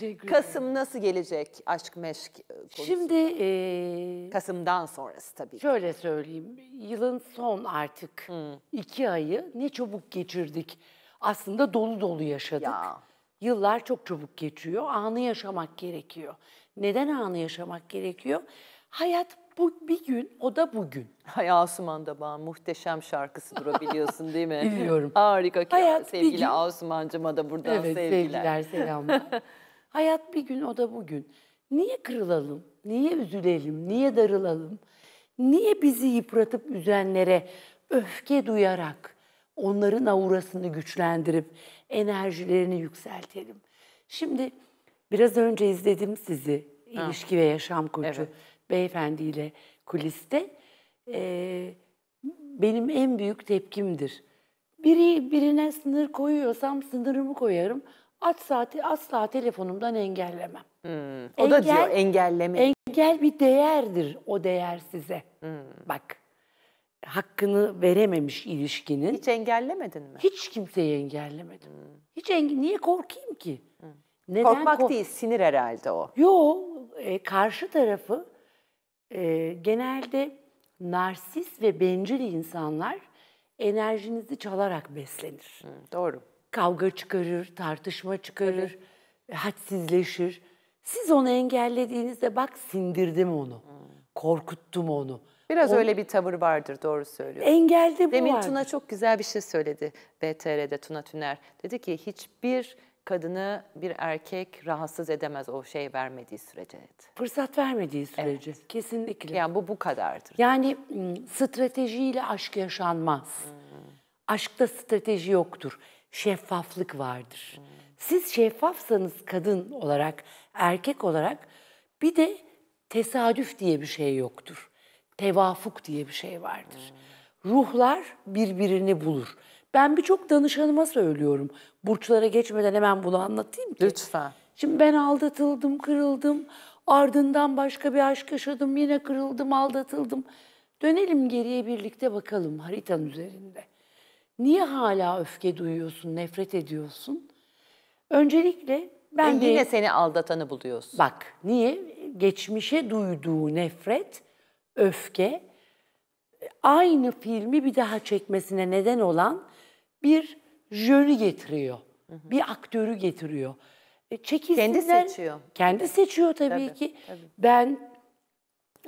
Teşekkür Kasım nasıl gelecek aşk meşk e, konusu? Şimdi e, Kasım'dan sonrası tabii. Şöyle söyleyeyim. Yılın son artık hmm. iki ayı ne çabuk geçirdik. Aslında dolu dolu yaşadık. Ya. Yıllar çok çabuk geçiyor. Anı yaşamak gerekiyor. Neden anı yaşamak gerekiyor? Hayat bu bir gün, o da bugün. Hay Asuman da bana muhteşem şarkısı durabiliyorsun değil mi? Biliyorum. Harika. Hayat sevgili Asumancıma da buradan evet, sevgiler. Evet sevgiler selamlar. Hayat bir gün o da bugün. Niye kırılalım? Niye üzülelim? Niye darılalım? Niye bizi yıpratıp üzenlere öfke duyarak onların aurasını güçlendirip enerjilerini yükseltelim? Şimdi biraz önce izledim sizi ha. ilişki ve yaşam koçu evet. beyefendiyle kuliste. Ee, benim en büyük tepkimdir. Biri birine sınır koyuyorsam sınırımı koyarım asla, asla telefonumdan engellemem. Hmm. O engel, da diyor engelleme. Engel bir değerdir o değer size. Hmm. Bak hakkını verememiş ilişkinin. Hiç engellemedin mi? Hiç kimseyi engellemedim. Hmm. Hiç enge niye korkayım ki? Hmm. Neden Korkmak kork değil, sinir herhalde o. Yo, e, karşı tarafı e, genelde narsist ve bencil insanlar enerjinizi çalarak beslenir. Hmm, doğru kavga çıkarır, tartışma çıkarır, Tabii. hadsizleşir. Siz onu engellediğinizde bak sindirdim onu, korkuttum onu. Biraz o, öyle bir tavır vardır doğru söylüyor. Engelde bu Demin vardır. Tuna çok güzel bir şey söyledi BTR'de Tuna Tüner. Dedi ki hiçbir kadını bir erkek rahatsız edemez o şey vermediği sürece. Fırsat vermediği sürece evet. kesinlikle. Yani bu bu kadardır. Yani stratejiyle aşk yaşanmaz. Hmm. Aşkta strateji yoktur şeffaflık vardır. Siz şeffafsanız kadın olarak, erkek olarak bir de tesadüf diye bir şey yoktur. Tevafuk diye bir şey vardır. Ruhlar birbirini bulur. Ben birçok danışanıma söylüyorum. Burçlara geçmeden hemen bunu anlatayım ki. Lütfen. Şimdi ben aldatıldım, kırıldım. Ardından başka bir aşk yaşadım, yine kırıldım, aldatıldım. Dönelim geriye birlikte bakalım haritanın üzerinde. Niye hala öfke duyuyorsun, nefret ediyorsun? Öncelikle ben e de... Yine seni aldatanı buluyorsun. Bak niye? Geçmişe duyduğu nefret, öfke aynı filmi bir daha çekmesine neden olan bir jöri getiriyor. Hı hı. Bir aktörü getiriyor. E, çekilsinler. Kendi seçiyor. Kendi seçiyor tabii, tabii ki. Tabii. Ben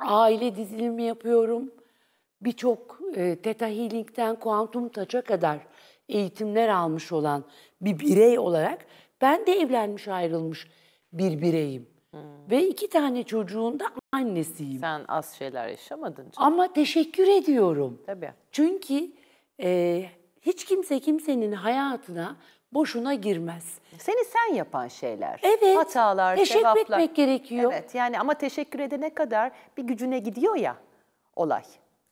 aile dizilimi yapıyorum birçok e, Theta Healing'den kuantum taça kadar eğitimler almış olan bir birey olarak ben de evlenmiş ayrılmış bir bireyim. Hmm. Ve iki tane çocuğun da annesiyim. Sen az şeyler yaşamadın canım. Ama teşekkür ediyorum. Tabii. Çünkü e, hiç kimse kimsenin hayatına boşuna girmez. Seni sen yapan şeyler. Evet. Hatalar, teşekkür sevaplar. Teşekkür etmek gerekiyor. Evet yani ama teşekkür edene kadar bir gücüne gidiyor ya olay.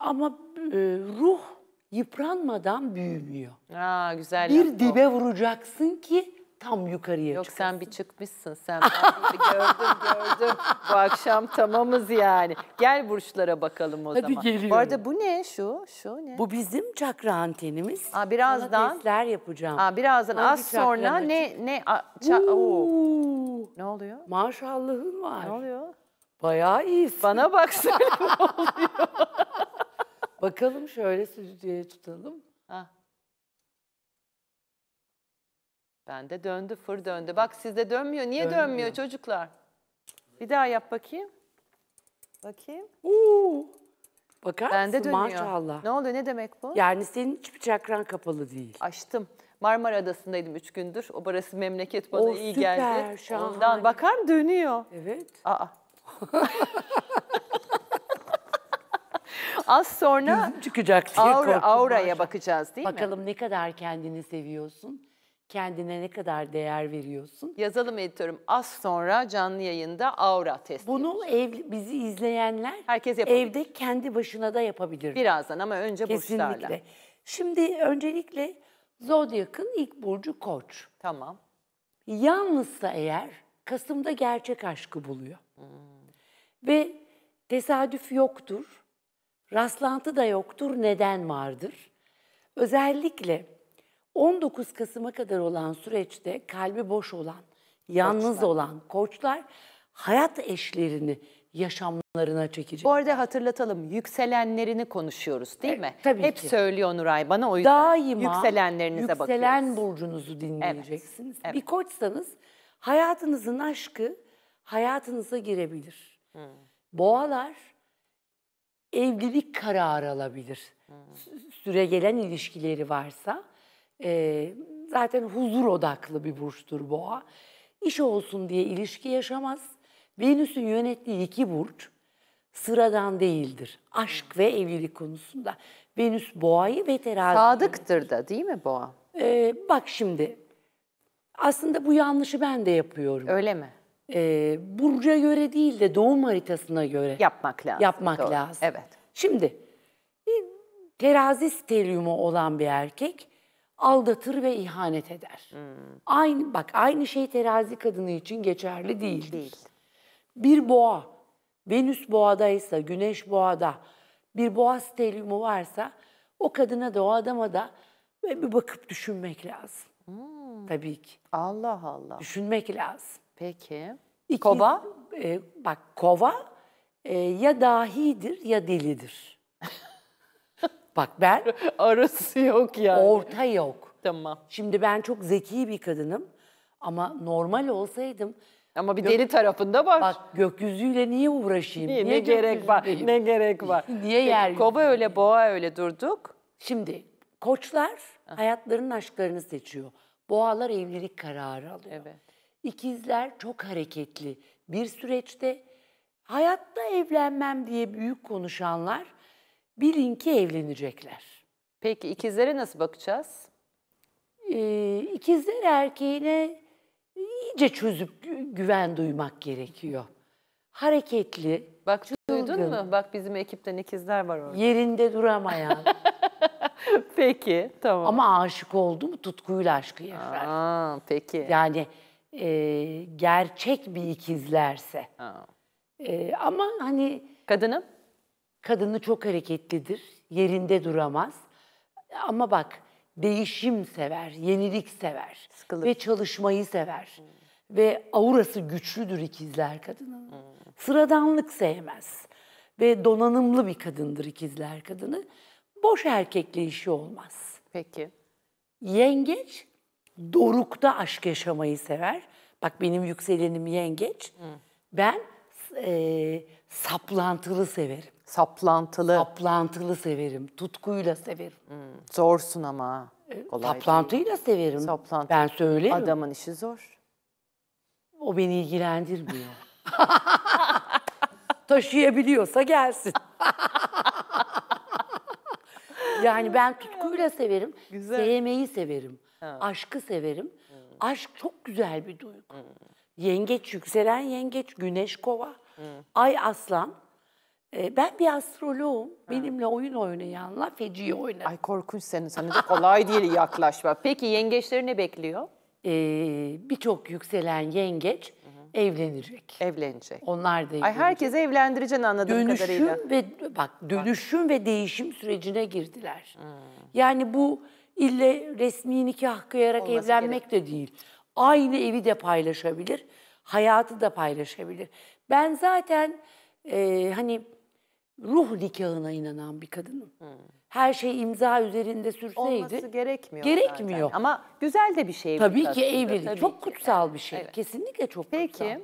Ama e, ruh yıpranmadan büyümüyor. Aa, güzel. Bir laf, dibe vuracaksın ki tam yukarıya Yok çıkarsın. sen bir çıkmışsın sen. gördüm gördüm. Bu akşam tamamız yani. Gel burçlara bakalım o Hadi zaman. Geliyorum. Bu arada bu ne şu? Şu ne? Bu bizim çakra antenimiz. Aa, birazdan. testler yapacağım. Aa, birazdan Hangi az sonra açık? ne? ne a, ça, Oo. Ne oluyor? Maşallahın var. Ne oluyor? Bayağı iyisin. Bana baksın ne oluyor? Bakalım şöyle stüdyoya tutalım. Ha. Ben de döndü, fır döndü. Bak sizde dönmüyor. Niye dönmüyor, dönmüyor çocuklar? Bir daha yap bakayım. Bakayım. Uuu. Bakar ben mısın? De dönüyor. Maşallah. Ne oluyor? Ne demek bu? Yani senin hiçbir çakran kapalı değil. Açtım. Marmara Adası'ndaydım üç gündür. O barası memleket bana oh, iyi süper, geldi. Şahane. Ondan bakar dönüyor. Evet. Aa. Az sonra Yüzüm çıkacak diye auraya bakacağız değil mi? Bakalım ne kadar kendini seviyorsun? Kendine ne kadar değer veriyorsun? Yazalım editörüm. Az sonra canlı yayında aura testi. Bunu ev, bizi izleyenler Herkes yapabilir. evde kendi başına da yapabilir. Birazdan ama önce burçlarla. Kesinlikle. Şimdi öncelikle Zodyak'ın ilk burcu Koç. Tamam. Yalnızsa eğer Kasım'da gerçek aşkı buluyor. Hmm. Ve tesadüf yoktur. Rastlantı da yoktur, neden vardır? Özellikle 19 Kasım'a kadar olan süreçte kalbi boş olan, yalnız koçlar. olan koçlar hayat eşlerini yaşamlarına çekecek. Bu arada hatırlatalım yükselenlerini konuşuyoruz değil e, mi? Tabii Hep ki. söylüyor Nuray bana o yüzden Daima yükselenlerinize yükselen bakıyoruz. Yükselen burcunuzu dinleyeceksiniz. evet. Bir koçsanız hayatınızın aşkı hayatınıza girebilir. Hmm. Boğalar evlilik kararı alabilir. Hmm. Süre gelen ilişkileri varsa. E, zaten huzur odaklı bir burçtur boğa. İş olsun diye ilişki yaşamaz. Venüs'ün yönettiği iki burç sıradan değildir. Aşk ve evlilik konusunda. Venüs boğayı ve terazi. Sadıktır da değil mi boğa? Ee, bak şimdi aslında bu yanlışı ben de yapıyorum. Öyle mi? e, ee, burca göre değil de doğum haritasına göre yapmak lazım. Yapmak Doğru. lazım. Evet. Şimdi terazi stelyumu olan bir erkek aldatır ve ihanet eder. Hmm. Aynı bak aynı şey terazi kadını için geçerli değildir. Değil. Bir boğa, Venüs boğadaysa, Güneş boğada, bir boğa stelyumu varsa o kadına da o adama da bir bakıp düşünmek lazım. Hmm. Tabii ki. Allah Allah. Düşünmek lazım. Peki. İki, kova? E, bak kova e, ya dahidir ya delidir. bak ben... Arası yok yani. Orta yok. Tamam. Şimdi ben çok zeki bir kadınım ama normal olsaydım ama bir Gök, deli tarafında var. Bak gökyüzüyle niye uğraşayım? Niye, niye ne gerek var? Diyeyim? Ne gerek var? niye yer? Kova öyle, boğa öyle durduk. Şimdi koçlar hayatlarının aşklarını seçiyor. Boğalar evlilik kararı alıyor. Evet. İkizler çok hareketli. Bir süreçte hayatta evlenmem diye büyük konuşanlar bilin ki evlenecekler. Peki ikizlere nasıl bakacağız? Ee, ikizler erkeğine iyice çözüp güven duymak gerekiyor. Hareketli. Bak çılgın, duydun mu? Bak bizim ekipten ikizler var orada. Yerinde duramayan. peki tamam. Ama aşık oldu mu tutkuyla aşkı yaşar. Aa, peki. Yani e, gerçek bir ikizlerse. E, ama hani... Kadını? Kadını çok hareketlidir, yerinde duramaz. Ama bak değişim sever, yenilik sever Sıkılıp. ve çalışmayı sever. Hmm. Ve aurası güçlüdür ikizler kadının. Hmm. Sıradanlık sevmez ve donanımlı bir kadındır ikizler kadını. Boş erkekle işi olmaz. Peki. Yengeç dorukta aşk yaşamayı sever. Bak benim yükselenim yengeç. Hı. Ben e, saplantılı severim. Saplantılı. Saplantılı severim. Tutkuyla severim. Hı. Hmm, zorsun ama. E, Kolay Saplantıyla değil. severim. Saplantı. Ben söyleyeyim. Adamın işi zor. O beni ilgilendirmiyor. Taşıyabiliyorsa gelsin. yani ben tutkuyla severim. Güzel. Sevmeyi severim. Ha. Aşkı severim. Hı. Hmm. Aşk çok güzel bir duygu. Hı. Hmm. Yengeç, yükselen yengeç, güneş kova, Hı. Hmm. ay aslan. Ee, ben bir astroloğum. Hı. Benimle oyun oynayanlar feci oynar. Ay korkunç senin. Sana da kolay değil yaklaşma. Peki yengeçleri ne bekliyor? Ee, Birçok yükselen yengeç evlenecek. Evlenecek. Onlar da Ay evlenecek. herkese evlendireceksin anladığım dönüşüm kadarıyla. Dönüşüm ve bak dönüşüm bak. ve değişim sürecine girdiler. Hmm. Yani bu İlle resmi nikah kıyarak Olması evlenmek gerek. de değil. Aynı evi de paylaşabilir, hayatı da paylaşabilir. Ben zaten e, hani ruh nikahına inanan bir kadınım. Hmm. Her şey imza üzerinde sürseydi. Olması gerekmiyor. Gerekmiyor. Zaten. Ama güzel de bir şey. Tabii ki evlilik çok ki. kutsal bir şey. Evet. Kesinlikle çok Peki. kutsal. Peki.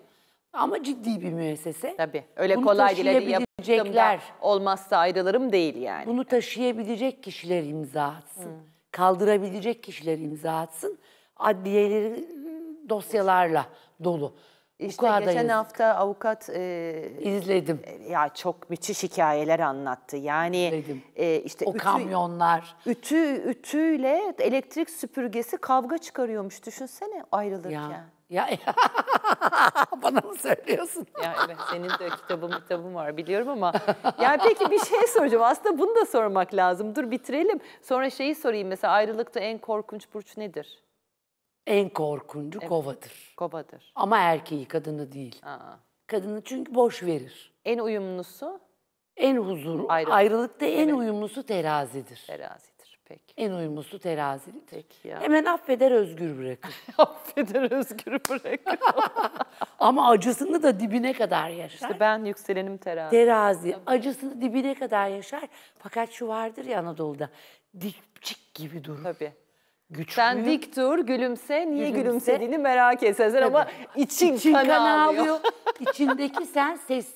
Ama ciddi bir müessese. Tabii. Öyle Bunu kolay dile Olmazsa ayrılırım değil yani. Bunu taşıyabilecek kişiler imza atsın. Hmm kaldırabilecek kişiler imza atsın. Adliyeleri dosyalarla dolu. İşte geçen hafta avukat e, izledim. E, ya çok müthiş hikayeler anlattı. Yani e, işte o ütü, kamyonlar. Ütü ütüyle elektrik süpürgesi kavga çıkarıyormuş düşünsene ayrılırken. Ya. Ya, ya bana mı söylüyorsun? ya evet senin de kitabın kitabım var biliyorum ama. Ya peki bir şey soracağım. Aslında bunu da sormak lazım. Dur bitirelim. Sonra şeyi sorayım mesela ayrılıkta en korkunç burç nedir? En korkuncu evet. kovadır. Kovadır. Ama erkeği kadını değil. Aa. Kadını çünkü boş verir. En uyumlusu? En huzur. Ayrılık. Ayrılıkta en evet. uyumlusu terazidir. Terazi. Peki. En uyumlusu terazidir. Peki ya. Hemen affeder özgür bırakır. affeder özgür bırakır. Ama acısını da dibine kadar yaşar. İşte ben yükselenim terazi. Terazi. Tabii. Acısını dibine kadar yaşar. Fakat şu vardır ya Anadolu'da. Dipçik gibi durur. Tabii. Güçlü. Sen dik dur, gülümse. Niye gülümse. gülümsediğini merak et ama için, için kan ağlıyor. İçindeki sen ses,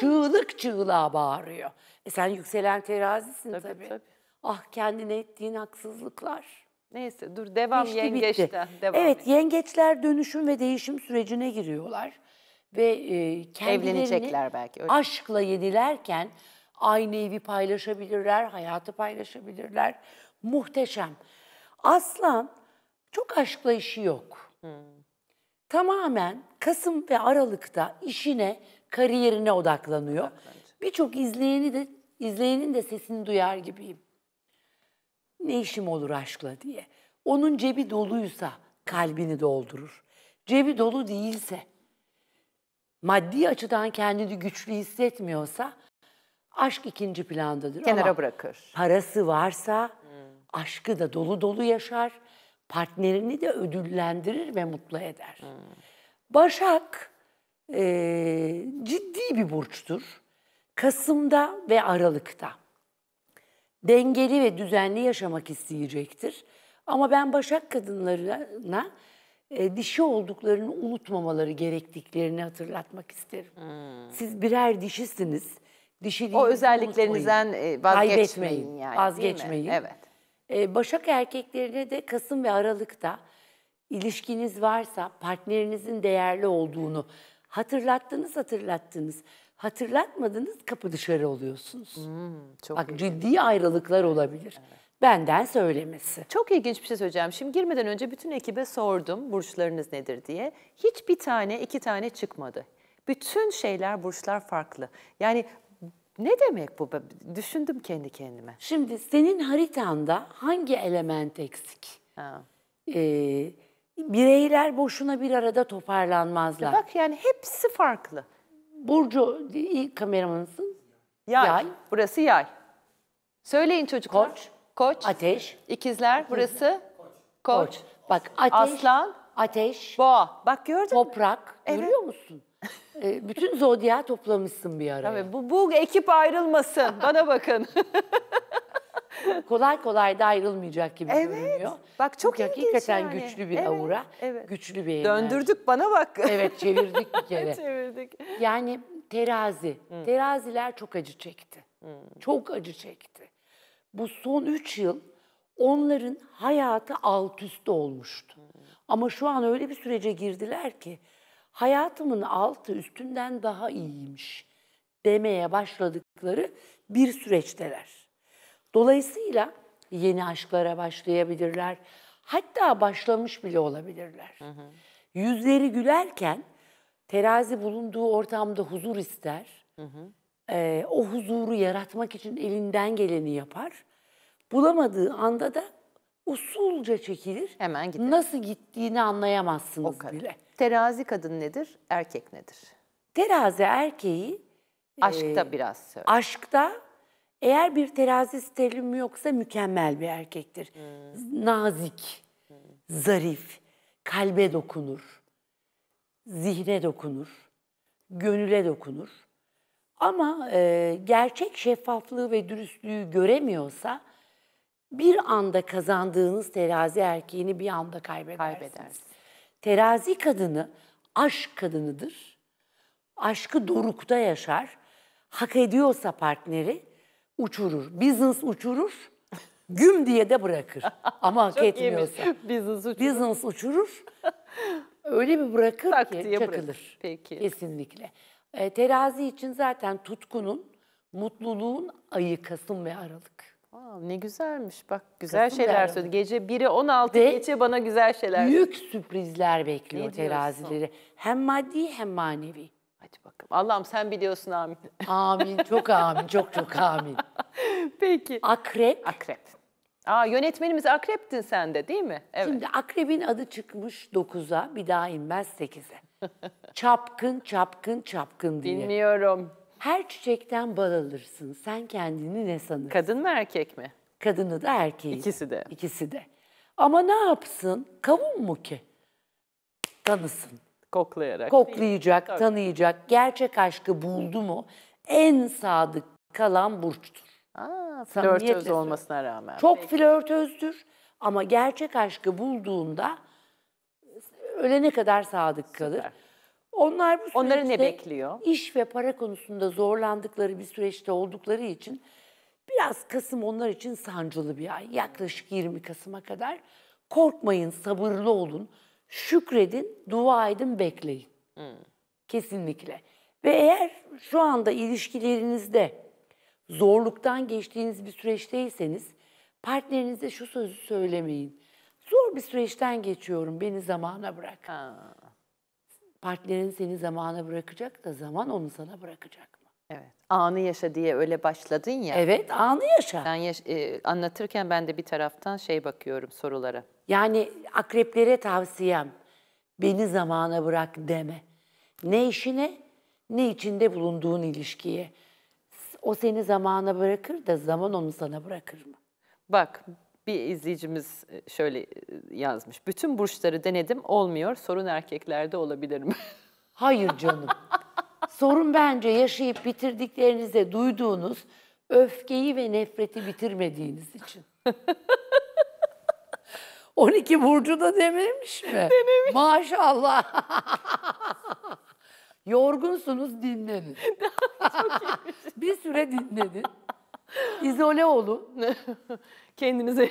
çığlık çığlığa bağırıyor. E sen yükselen terazisin tabii. tabii. tabii. Ah kendine ettiğin haksızlıklar. Neyse dur devam Geçti, yengeçte. Devam evet et. yengeçler dönüşüm ve değişim sürecine giriyorlar. Ve e, kendilerini Evlenecekler belki, öyle. aşkla yenilerken aynı evi paylaşabilirler, hayatı paylaşabilirler. Muhteşem. Aslan çok aşkla işi yok. Hmm. Tamamen Kasım ve Aralık'ta işine, kariyerine odaklanıyor. Birçok izleyeni de izleyenin de sesini duyar gibiyim ne işim olur aşkla diye. Onun cebi doluysa kalbini doldurur. Cebi dolu değilse, maddi açıdan kendini güçlü hissetmiyorsa aşk ikinci plandadır. Kenara Ama bırakır. Parası varsa hmm. aşkı da dolu dolu yaşar, partnerini de ödüllendirir ve mutlu eder. Hmm. Başak e, ciddi bir burçtur. Kasım'da ve Aralık'ta dengeli ve düzenli yaşamak isteyecektir. Ama ben Başak kadınlarına e, dişi olduklarını unutmamaları gerektiklerini hatırlatmak isterim. Hmm. Siz birer dişisiniz. Dişiliği o özelliklerinizden e, unutmayın. vazgeçmeyin. Yani, vazgeçmeyin. Evet. E, Başak erkeklerine de Kasım ve Aralık'ta ilişkiniz varsa partnerinizin değerli olduğunu, Hatırlattınız hatırlattınız. Hatırlatmadınız kapı dışarı oluyorsunuz. Hmm, çok Bak ilginç. ciddi ayrılıklar olabilir. Evet. Benden söylemesi. Çok ilginç bir şey söyleyeceğim. Şimdi girmeden önce bütün ekibe sordum burçlarınız nedir diye. Hiçbir tane iki tane çıkmadı. Bütün şeyler burçlar farklı. Yani ne demek bu? Düşündüm kendi kendime. Şimdi senin haritanda hangi element eksik? Ha. Ee, Bireyler boşuna bir arada toparlanmazlar. Bak yani hepsi farklı. Burcu ilk kameramanısın. Yay. yay. Burası yay. Söyleyin çocuklar. Koç. Koç. Ateş. İkizler. Burası koç. koç. Bak ateş. Aslan. Ateş. Boğa. Bak gördün Toprak. Mü? Evet. Görüyor musun? e, bütün zodya toplamışsın bir araya. Tabii bu, bu ekip ayrılmasın. Bana bakın. kolay kolay da ayrılmayacak gibi evet. görünüyor. Bak çok Çünkü hakikaten yani. güçlü bir evet, aura, evet. güçlü bir enerji. Döndürdük bana bak. Evet çevirdik bir kere. çevirdik. Yani terazi. Hı. Teraziler çok acı çekti. Hı. Çok acı çekti. Bu son üç yıl onların hayatı alt üst olmuştu. Hı. Ama şu an öyle bir sürece girdiler ki hayatımın altı üstünden daha iyiymiş demeye başladıkları bir süreçteler. Dolayısıyla yeni aşklara başlayabilirler. Hatta başlamış bile olabilirler. Hı hı. Yüzleri gülerken terazi bulunduğu ortamda huzur ister. Hı hı. Ee, o huzuru yaratmak için elinden geleni yapar. Bulamadığı anda da usulca çekilir. Hemen gider. Nasıl gittiğini anlayamazsınız o kadar. bile. Terazi kadın nedir, erkek nedir? Terazi erkeği... Aşkta e, biraz söyle. Aşkta eğer bir terazi sterilium yoksa mükemmel bir erkektir. Hmm. Nazik, hmm. zarif, kalbe dokunur, zihne dokunur, gönüle dokunur. Ama e, gerçek şeffaflığı ve dürüstlüğü göremiyorsa bir anda kazandığınız terazi erkeğini bir anda kaybedersiniz. kaybedersiniz. Terazi kadını aşk kadınıdır. Aşkı dorukta yaşar. Hak ediyorsa partneri uçurur. Business uçurur. Güm diye de bırakır. Ama hak etmiyorsa. Business uçurur. Business uçurur. Öyle bir bırakır Tak ki diye çakılır. Peki. Kesinlikle. E, terazi için zaten tutkunun, mutluluğun ayı Kasım ve Aralık. Aa, ne güzelmiş bak güzel Kasım şeyler derdi. söyledi. Gece 1'e 16 Ve geçe bana güzel şeyler. Büyük sürprizler bekliyor Ne terazileri. Hem maddi hem manevi. Hadi bakalım. Allah'ım sen biliyorsun amin. Amin. Çok amin. Çok çok amin. Peki. Akrep. Akrep. Aa yönetmenimiz akreptin sen de değil mi? Evet. Şimdi akrebin adı çıkmış 9'a bir daha inmez 8'e. çapkın çapkın çapkın diye. Dinliyorum. Her çiçekten bal alırsın. Sen kendini ne sanırsın? Kadın mı erkek mi? Kadını da erkeği. İkisi de. İkisi de. Ama ne yapsın? Kavun mu ki? Tanısın koklayarak. Koklayacak, Tabii. tanıyacak, gerçek aşkı buldu mu en sadık kalan burçtur. Aa, flörtöz olmasına rağmen. Çok Peki. flörtözdür ama gerçek aşkı bulduğunda ölene kadar sadık Süper. kalır. Onlar bu süreçte. Onları ne bekliyor? İş ve para konusunda zorlandıkları bir süreçte oldukları için biraz Kasım onlar için sancılı bir ay. Yaklaşık 20 Kasım'a kadar korkmayın, sabırlı olun şükredin, dua edin, bekleyin. Hmm. Kesinlikle. Ve eğer şu anda ilişkilerinizde zorluktan geçtiğiniz bir süreçteyseniz partnerinize şu sözü söylemeyin. Zor bir süreçten geçiyorum, beni zamana bırak. Ha. Partnerin seni zamana bırakacak da zaman onu sana bırakacak. Evet. Anı yaşa diye öyle başladın ya. Evet, anı yaşa. Ben yaş- e, anlatırken ben de bir taraftan şey bakıyorum sorulara. Yani akreplere tavsiyem beni zamana bırak deme. Ne işine ne içinde bulunduğun ilişkiye. O seni zamana bırakır da zaman onu sana bırakır mı? Bak bir izleyicimiz e, şöyle e, yazmış. Bütün burçları denedim olmuyor. Sorun erkeklerde olabilir mi? Hayır canım. sorun bence yaşayıp bitirdiklerinizde duyduğunuz öfkeyi ve nefreti bitirmediğiniz için. 12 burcu da dememiş mi? Denemiş. Maşallah. Yorgunsunuz dinlenin. bir süre dinlenin. İzole olun. Kendinize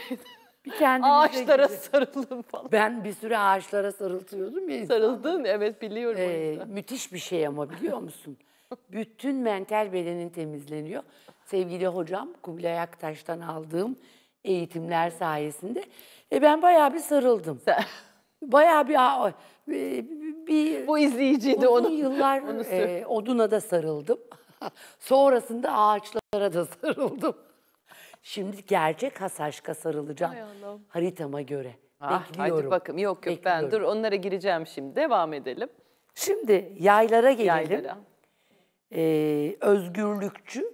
bir kendimize Ağaçlara gidip. sarılın falan. Ben bir süre ağaçlara sarıltıyordum ya. Sarıldın evet biliyorum. Ee, müthiş bir şey ama biliyor musun? Bütün mental bedenin temizleniyor. Sevgili hocam Kubilay Aktaş'tan aldığım eğitimler sayesinde. E ben bayağı bir sarıldım. bayağı bir, bir, e, bir bu izleyiciydi onu. yıllar onu e, oduna da sarıldım. Sonrasında ağaçlara da sarıldım. Şimdi gerçek hasaşka sarılacağım haritama göre. Ah, Bekliyorum. Hadi bakın yok yok Bekliyorum. ben dur onlara gireceğim şimdi. Devam edelim. Şimdi yaylara gelelim. Ee, özgürlükçü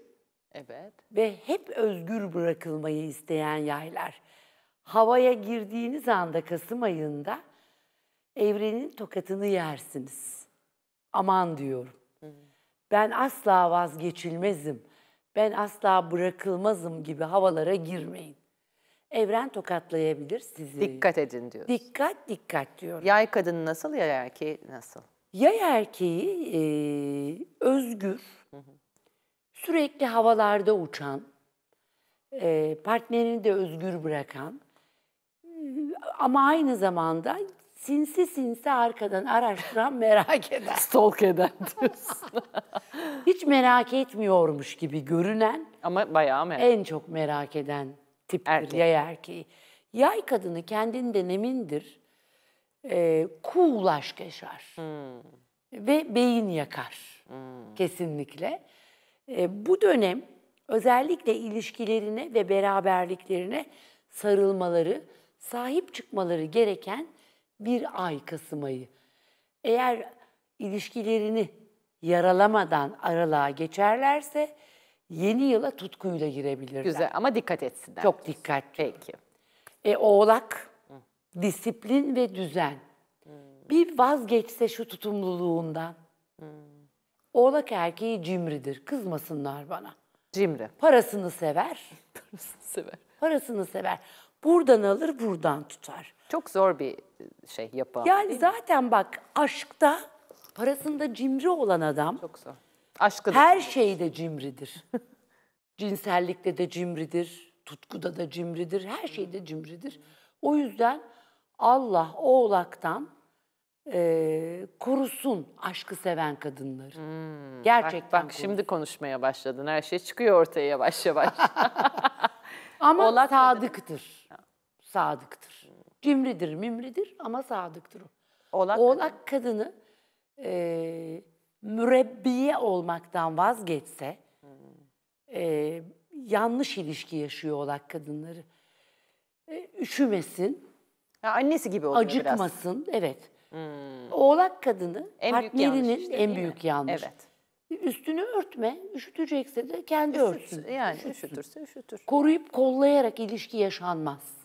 evet. ve hep özgür bırakılmayı isteyen yaylar. Havaya girdiğiniz anda Kasım ayında evrenin tokatını yersiniz. Aman diyorum. Ben asla vazgeçilmezim ben asla bırakılmazım gibi havalara girmeyin. Evren tokatlayabilir sizi. Dikkat edin diyor. Dikkat dikkat diyor. Yay kadını nasıl, yay erkeği nasıl? Yay erkeği e, özgür, hı hı. sürekli havalarda uçan, e, partnerini de özgür bırakan e, ama aynı zamanda sinsi sinsi arkadan araştıran merak eden. Stalk eden diyorsun. Hiç merak etmiyormuş gibi görünen. Ama bayağı merak. En çok merak eden tip Erkek. yay erkeği. Yay kadını kendinden emindir. E, ee, cool aşk yaşar. Hmm. Ve beyin yakar. Hmm. Kesinlikle. E, bu dönem özellikle ilişkilerine ve beraberliklerine sarılmaları, sahip çıkmaları gereken bir ay Kasım ayı. Eğer ilişkilerini yaralamadan aralığa geçerlerse yeni yıla tutkuyla girebilirler. Güzel ama dikkat etsinler. Çok dikkat. Peki. E, oğlak, Hı. disiplin ve düzen. Hı. Hmm. Bir vazgeçse şu tutumluluğundan. Hı. Hmm. Oğlak erkeği cimridir. Kızmasınlar bana. Cimri. Parasını sever. Parasını sever. Parasını sever. Buradan alır, buradan tutar. Çok zor bir e, şey yapı. Yani zaten bak aşkta parasında cimri olan adam Çok zor. Aşkı her şeyde cimridir. Cinsellikte de cimridir, tutkuda da cimridir, her şeyde cimridir. O yüzden Allah oğlaktan e, kurusun aşkı seven kadınları. Hmm, Gerçekten. Bak, bak şimdi konuşmaya başladın. Her şey çıkıyor ortaya yavaş yavaş. Ama Oğlak sadıktır. Kadın. Sadıktır. Cimridir, mimridir ama sadıktır o. Oğlak, Oğlak kadını e, mürebbiye olmaktan vazgeçse e, yanlış ilişki yaşıyor oğlak kadınları. E, üşümesin. Ya annesi gibi oluyor acıkmasın, biraz. Acıkmasın, evet. Hmm. Oğlak kadını en partnerinin büyük yanlış, en büyük yanlış. Evet. Üstünü örtme, üşütecekse de kendi Üşüt, örtsün. Yani üşütsün. üşütürse üşütür. Koruyup kollayarak ilişki yaşanmaz.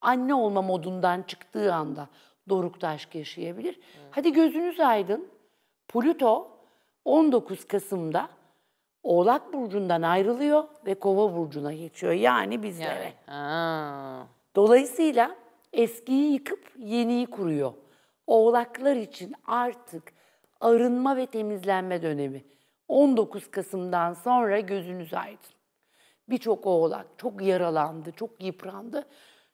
Anne olma modundan çıktığı anda dorukta aşk yaşayabilir. Evet. Hadi gözünüz aydın. Plüto 19 Kasım'da Oğlak Burcu'ndan ayrılıyor ve Kova Burcu'na geçiyor. Yani bizlere. Yani. Dolayısıyla eskiyi yıkıp yeniyi kuruyor. Oğlaklar için artık arınma ve temizlenme dönemi. 19 Kasım'dan sonra gözünüz aydın. Birçok oğlak çok yaralandı, çok yıprandı.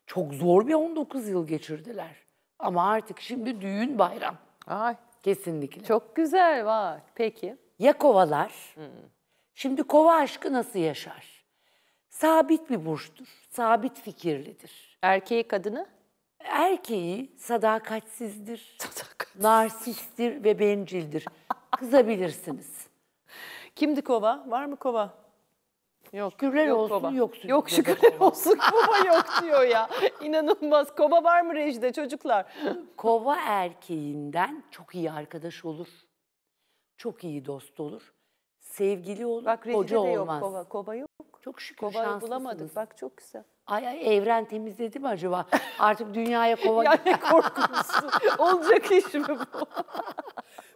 Çok zor bir 19 yıl geçirdiler. Ama artık şimdi düğün bayram. Ay. Kesinlikle. Çok güzel var. Peki. Ya kovalar? Hmm. Şimdi kova aşkı nasıl yaşar? Sabit bir burçtur. Sabit fikirlidir. Erkeği kadını? erkeği sadakatsizdir, Sadakat. narsisttir ve bencildir. Kızabilirsiniz. Kimdi kova? Var mı kova? Yok. Şükürler yok olsun kova. yoksun. Yok şükürler olsun kova yok diyor ya. İnanılmaz. Kova var mı rejide çocuklar? Kova erkeğinden çok iyi arkadaş olur. Çok iyi dost olur. Sevgili olur, Bak rejide koca de yok olmaz. kova. Kova yok. Çok şükür Kovayı şanslısınız. bulamadık. Bak çok güzel. Ay, ay evren temizledi mi acaba? Artık dünyaya kova ya ne korkuyorsun? Olacak iş mi bu?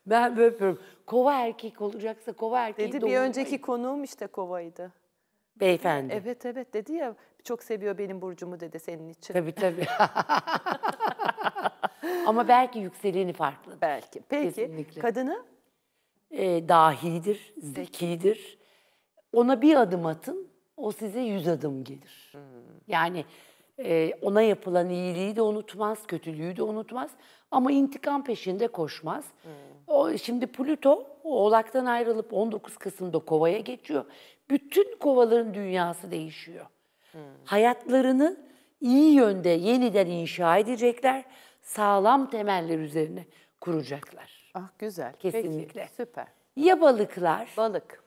ben böpürüm. Kova erkek olacaksa kova erkeği Dedi bir önceki konuğum işte kovaydı. Beyefendi. Evet evet dedi ya çok seviyor benim burcumu dedi senin için. Tabii tabii. Ama belki yükseleni farklı. Belki. Peki Kesinlikle. kadını Ee, dahidir, zekidir. Ona bir adım atın, o size yüz adım gelir. Hmm. Yani e, ona yapılan iyiliği de unutmaz, kötülüğü de unutmaz. Ama intikam peşinde koşmaz. Hmm. O, şimdi Plüto Oğlak'tan ayrılıp 19 Kasım'da Kova'ya geçiyor. Bütün Kovaların dünyası değişiyor. Hmm. Hayatlarını iyi yönde yeniden inşa edecekler. Sağlam temeller üzerine kuracaklar. Ah güzel. Kesinlikle. Peki, süper. Ya balıklar? Balık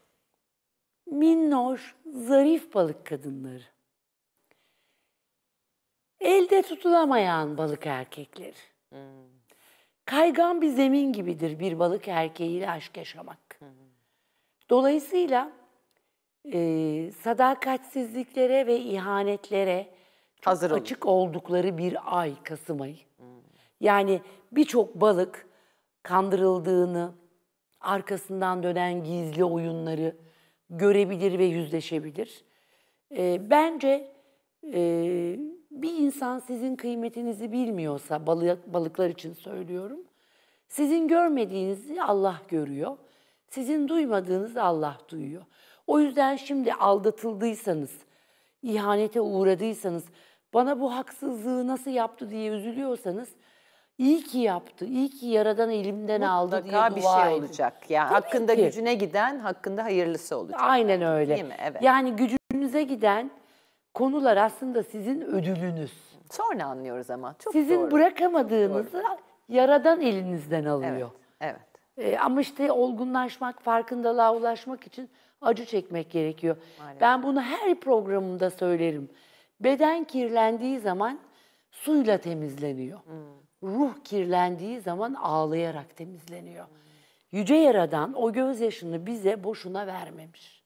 minnoş, zarif balık kadınları. Elde tutulamayan balık erkekleri. Kaygan bir zemin gibidir bir balık erkeğiyle aşk yaşamak. Dolayısıyla e, sadakatsizliklere ve ihanetlere çok Hazır açık oldukları bir ay Kasım ayı. Yani birçok balık kandırıldığını, arkasından dönen gizli oyunları, görebilir ve yüzleşebilir. E, bence e, bir insan sizin kıymetinizi bilmiyorsa, balık, balıklar için söylüyorum, sizin görmediğinizi Allah görüyor. Sizin duymadığınızı Allah duyuyor. O yüzden şimdi aldatıldıysanız, ihanete uğradıysanız, bana bu haksızlığı nasıl yaptı diye üzülüyorsanız İyi ki yaptı. iyi ki yaradan elimden Mutlaka aldı diye dua bir şey edin. olacak. Ya yani hakkında ki. gücüne giden, hakkında hayırlısı olacak. Aynen öyle. Değil mi? Evet. Yani gücünüze giden konular aslında sizin ödülünüz. Sonra anlıyoruz ama. Çok sizin doğru. bırakamadığınızı doğru. yaradan elinizden alıyor. Evet. evet. Ee, ama işte olgunlaşmak, farkındalığa ulaşmak için acı çekmek gerekiyor. Maalesef. Ben bunu her programımda söylerim. Beden kirlendiği zaman suyla temizleniyor. Hmm ruh kirlendiği zaman ağlayarak temizleniyor. Yüce Yaradan o gözyaşını bize boşuna vermemiş.